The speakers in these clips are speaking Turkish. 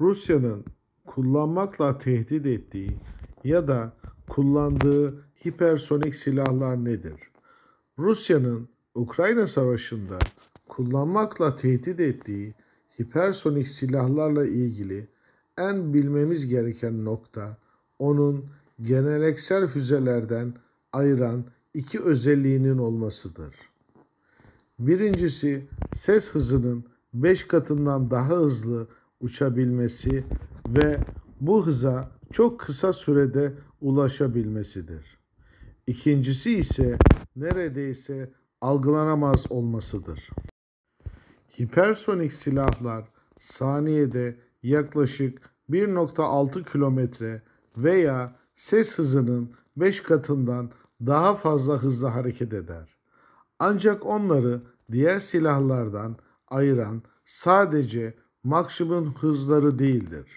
Rusya'nın kullanmakla tehdit ettiği ya da kullandığı hipersonik silahlar nedir? Rusya'nın Ukrayna Savaşı'nda kullanmakla tehdit ettiği hipersonik silahlarla ilgili en bilmemiz gereken nokta onun geneleksel füzelerden ayıran iki özelliğinin olmasıdır. Birincisi ses hızının 5 katından daha hızlı uçabilmesi ve bu hıza çok kısa sürede ulaşabilmesidir. İkincisi ise neredeyse algılanamaz olmasıdır. Hipersonik silahlar saniyede yaklaşık 1.6 kilometre veya ses hızının 5 katından daha fazla hızla hareket eder. Ancak onları diğer silahlardan ayıran sadece maksimum hızları değildir.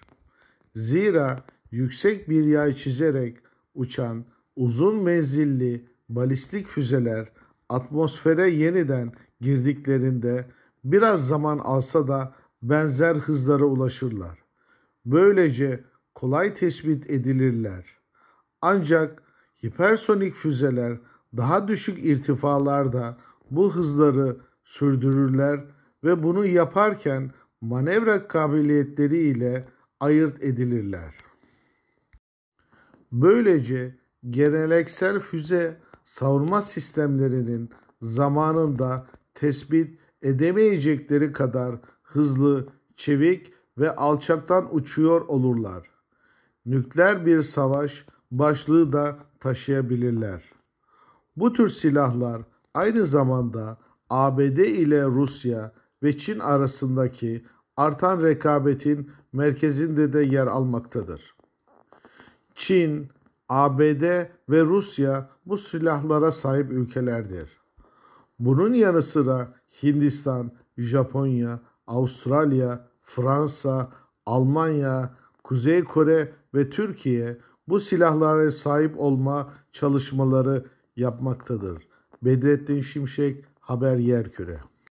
Zira yüksek bir yay çizerek uçan uzun menzilli balistik füzeler atmosfere yeniden girdiklerinde biraz zaman alsa da benzer hızlara ulaşırlar. Böylece kolay tespit edilirler. Ancak hipersonik füzeler daha düşük irtifalarda bu hızları sürdürürler ve bunu yaparken manevra kabiliyetleri ile ayırt edilirler. Böylece geleneksel füze savunma sistemlerinin zamanında tespit edemeyecekleri kadar hızlı, çevik ve alçaktan uçuyor olurlar. Nükleer bir savaş başlığı da taşıyabilirler. Bu tür silahlar aynı zamanda ABD ile Rusya ve Çin arasındaki artan rekabetin merkezinde de yer almaktadır. Çin, ABD ve Rusya bu silahlara sahip ülkelerdir. Bunun yanı sıra Hindistan, Japonya, Avustralya, Fransa, Almanya, Kuzey Kore ve Türkiye bu silahlara sahip olma çalışmaları yapmaktadır. Bedrettin Şimşek, Haber Yerküre